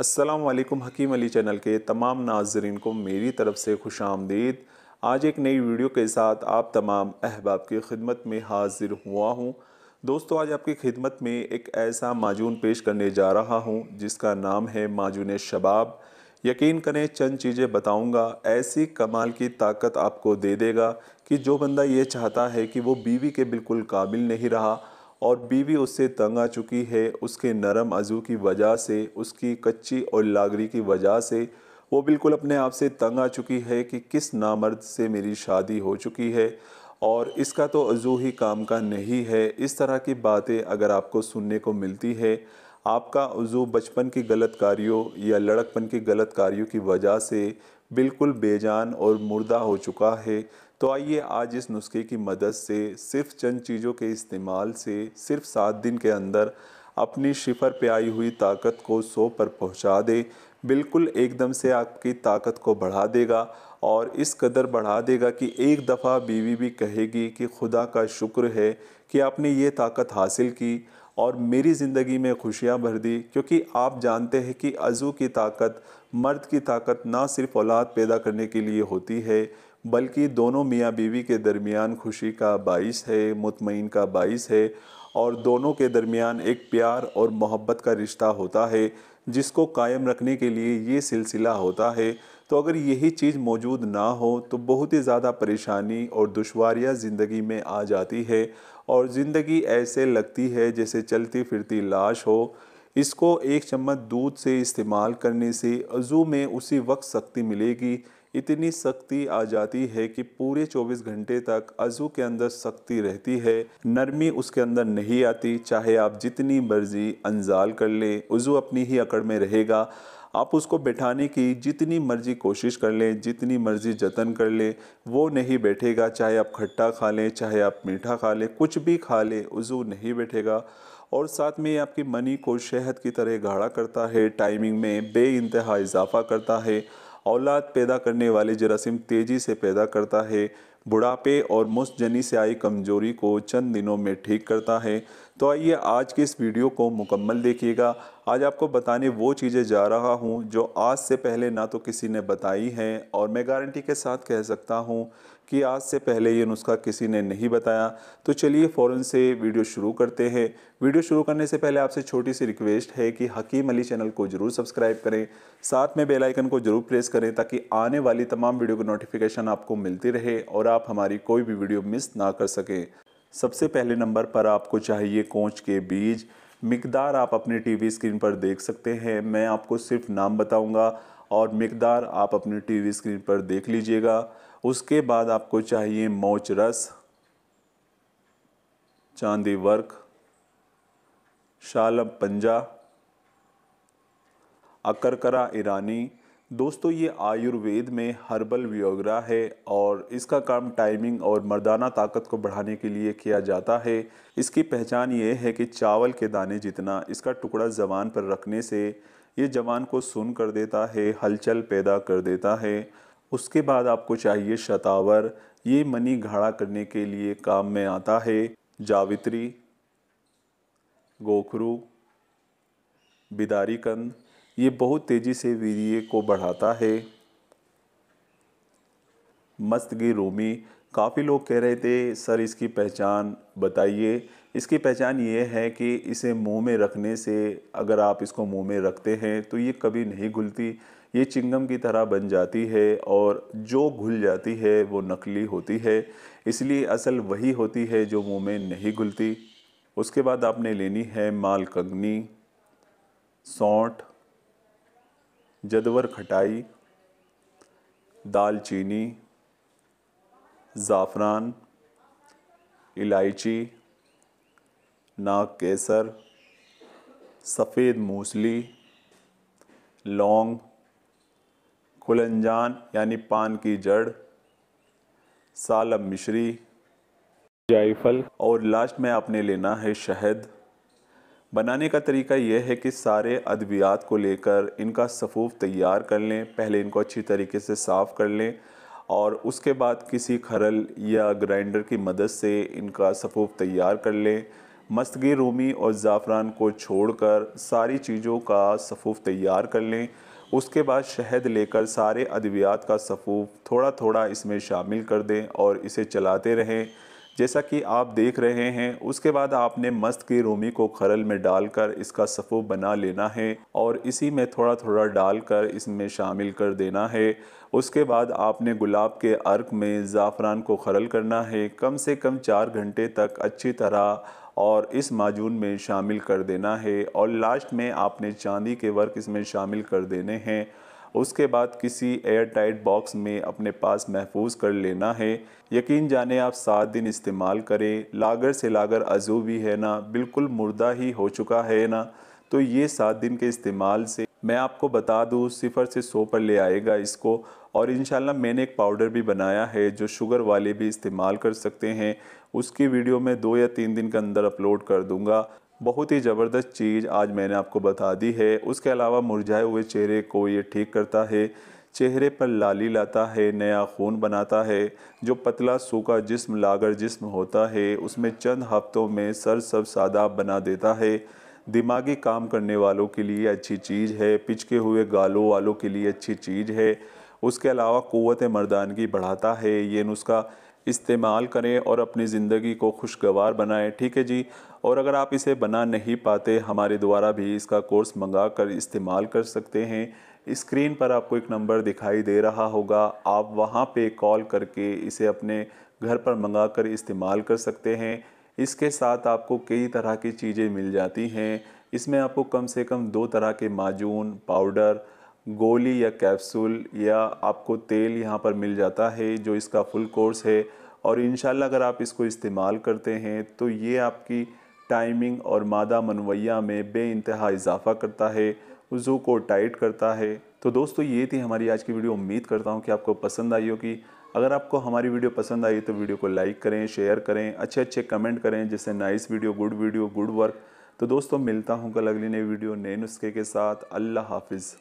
असलम हकीम Ali channel के तमाम नाजरन को मेरी तरफ़ से खुश आमदीद आज एक नई वीडियो के साथ आप तमाम अहबाब की खिदमत में हाजिर हुआ हूँ दोस्तों आज आपकी खिदमत में एक ऐसा माजून पेश करने जा रहा हूँ जिसका नाम है माजून शबाब यकीन करें चंद चीज़ें बताऊँगा ऐसी कमाल की ताकत आपको दे देगा कि जो बंदा ये चाहता है कि वो बीवी के बिल्कुल काबिल नहीं रहा और बीवी उससे तंग आ चुकी है उसके नरम अजू की वजह से उसकी कच्ची और लागरी की वजह से वो बिल्कुल अपने आप से तंग आ चुकी है कि किस नामर्द से मेरी शादी हो चुकी है और इसका तो अजू ही काम का नहीं है इस तरह की बातें अगर आपको सुनने को मिलती है आपका अजू बचपन की गलत कार्यों या लड़कपन की गलत कार्यों की वजह से बिल्कुल बेजान और मुर्दा हो चुका है तो आइए आज इस नुस्खे की मदद से सिर्फ चंद चीज़ों के इस्तेमाल से सिर्फ सात दिन के अंदर अपनी शिफर पे आई हुई ताकत को सौ पर पहुंचा दे बिल्कुल एकदम से आपकी ताकत को बढ़ा देगा और इस कदर बढ़ा देगा कि एक दफ़ा बीवी भी कहेगी कि खुदा का शुक्र है कि आपने ये ताकत हासिल की और मेरी ज़िंदगी में खुशियाँ भर दी क्योंकि आप जानते हैं कि अज़ू की ताकत मर्द की ताकत ना सिर्फ औलाद पैदा करने के लिए होती है बल्कि दोनों मियाँ बीवी के दरमियान खुशी का बाइस है मुतमिन का बाइस है और दोनों के दरमियान एक प्यार और मोहब्बत का रिश्ता होता है जिसको कायम रखने के लिए ये सिलसिला होता है तो अगर यही चीज़ मौजूद ना हो तो बहुत ही ज़्यादा परेशानी और दुशारियाँ ज़िंदगी में आ जाती है और ज़िंदगी ऐसे लगती है जैसे चलती फिरती लाश हो इसको एक चम्मच दूध से इस्तेमाल करने से अज़ू में उसी वक्त सख्ती मिलेगी इतनी शक्ति आ जाती है कि पूरे 24 घंटे तक अजू के अंदर शक्ति रहती है नरमी उसके अंदर नहीं आती चाहे आप जितनी मर्जी अंजाल कर लें उजू अपनी ही अकड़ में रहेगा आप उसको बैठाने की जितनी मर्जी कोशिश कर लें जितनी मर्जी जतन कर लें वो नहीं बैठेगा चाहे आप खट्टा खा लें चाहे आप मीठा खा लें कुछ भी खा लें उजू नहीं बैठेगा और साथ में आपकी मनी को शहद की तरह गाढ़ा करता है टाइमिंग में बे इजाफा करता है औलाद पैदा करने वाले जरासीम तेज़ी से पैदा करता है बुढ़ापे और मुस्जनी से आई कमजोरी को चंद दिनों में ठीक करता है तो आइए आज के इस वीडियो को मुकम्मल देखिएगा आज आपको बताने वो चीज़ें जा रहा हूँ जो आज से पहले ना तो किसी ने बताई हैं और मैं गारंटी के साथ कह सकता हूँ कि आज से पहले ये नुस्खा किसी ने नहीं बताया तो चलिए फ़ौर से वीडियो शुरू करते हैं वीडियो शुरू करने से पहले आपसे छोटी सी रिक्वेस्ट है कि हकीम अली चैनल को ज़रूर सब्सक्राइब करें साथ में बेल आइकन को ज़रूर प्रेस करें ताकि आने वाली तमाम वीडियो की नोटिफिकेशन आपको मिलती रहे और आप हमारी कोई भी वीडियो मिस ना कर सकें सबसे पहले नंबर पर आपको चाहिए कोच के बीज मकदार आप अपने टीवी स्क्रीन पर देख सकते हैं मैं आपको सिर्फ नाम बताऊंगा और मकदार आप अपने टीवी स्क्रीन पर देख लीजिएगा उसके बाद आपको चाहिए मोच रस चांदी वर्क शालब पंजा अकरकरा ईरानी दोस्तों ये आयुर्वेद में हर्बल व्योग्रा है और इसका काम टाइमिंग और मर्दाना ताकत को बढ़ाने के लिए किया जाता है इसकी पहचान ये है कि चावल के दाने जितना इसका टुकड़ा जबान पर रखने से ये जवान को सुन कर देता है हलचल पैदा कर देता है उसके बाद आपको चाहिए शतावर ये मनी घाड़ा करने के लिए काम में आता है जावित्री गोखरू बिदारी कंद ये बहुत तेज़ी से वीर्य को बढ़ाता है मस्तगी रोमी काफ़ी लोग कह रहे थे सर इसकी पहचान बताइए इसकी पहचान ये है कि इसे मुंह में रखने से अगर आप इसको मुंह में रखते हैं तो ये कभी नहीं घुलती ये चिंगम की तरह बन जाती है और जो घुल जाती है वो नकली होती है इसलिए असल वही होती है जो मुंह में नहीं घुलती उसके बाद आपने लेनी है मालकंगनी सौंठ जदवर खटाई दालचीनी ज़ाफ़रान इलायची नाग केसर सफ़ेद मूसली लौंग खुलंजान यानी पान की जड़ सालम मिश्री जायफल और लास्ट में आपने लेना है शहद बनाने का तरीका यह है कि सारे अद्वियात को लेकर इनका सफ़ूफ तैयार कर लें पहले इनको अच्छी तरीके से साफ़ कर लें और उसके बाद किसी खरल या ग्राइंडर की मदद से इनका सफ़ूफ तैयार कर लें मस्तगी रूमी और ज़ाफ़रान को छोड़कर सारी चीज़ों का सफ़ूफ तैयार कर लें उसके बाद शहद लेकर सारे अद्वियात का सफ़ूफ थोड़ा थोड़ा इसमें शामिल कर दें और इसे चलाते रहें जैसा कि आप देख रहे हैं उसके बाद आपने मस्त की रोमी को खरल में डालकर इसका सफ़ो बना लेना है और इसी में थोड़ा थोड़ा डालकर इसमें शामिल कर देना है उसके बाद आपने गुलाब के अर्क में ज़ाफ़रान को खरल करना है कम से कम चार घंटे तक अच्छी तरह और इस माजून में शामिल कर देना है और लास्ट में आपने चांदी के वर्क इसमें शामिल कर देने हैं उसके बाद किसी एयर टाइट बॉक्स में अपने पास महफूज कर लेना है यकीन जाने आप सात दिन इस्तेमाल करें लागर से लागर अजू भी है ना बिल्कुल मुर्दा ही हो चुका है ना तो ये सात दिन के इस्तेमाल से मैं आपको बता दूँ सिफर से सो पर ले आएगा इसको और इन मैंने एक पाउडर भी बनाया है जो शुगर वाले भी इस्तेमाल कर सकते हैं उसकी वीडियो मैं दो या तीन दिन के अंदर अपलोड कर दूंगा बहुत ही ज़बरदस्त चीज़ आज मैंने आपको बता दी है उसके अलावा मुरझाए हुए चेहरे को ये ठीक करता है चेहरे पर लाली लाता है नया खून बनाता है जो पतला सूखा जिस्म लागर जिस्म होता है उसमें चंद हफ्तों में सर सब सादा बना देता है दिमागी काम करने वालों के लिए अच्छी चीज़ है पिचके हुए गालों वालों के लिए अच्छी चीज़ है उसके अलावा क़वत मर्दानगी बढ़ाता है ये नुस्खा इस्तेमाल करें और अपनी ज़िंदगी को खुशगवार बनाएं ठीक है जी और अगर आप इसे बना नहीं पाते हमारे द्वारा भी इसका कोर्स मंगा कर इस्तेमाल कर सकते हैं स्क्रीन पर आपको एक नंबर दिखाई दे रहा होगा आप वहाँ पे कॉल करके इसे अपने घर पर मंगा कर इस्तेमाल कर सकते हैं इसके साथ आपको कई तरह की चीज़ें मिल जाती हैं इसमें आपको कम से कम दो तरह के माजून पाउडर गोली या कैप्सूल या आपको तेल यहाँ पर मिल जाता है जो इसका फुल कोर्स है और इन अगर आप इसको इस्तेमाल करते हैं तो ये आपकी टाइमिंग और मादा मनवैया में बे इंतहा इजाफ़ा करता है वज़ू को टाइट करता है तो दोस्तों ये थी हमारी आज की वीडियो उम्मीद करता हूँ कि आपको पसंद आई होगी अगर आपको हमारी वीडियो पसंद आई तो वीडियो को लाइक करें शेयर करें अच्छे अच्छे कमेंट करें जैसे nice video good video good work तो दोस्तों मिलता हूँ कल अगली नई वीडियो नए नुस्खे के साथ अल्लाह हाफिज़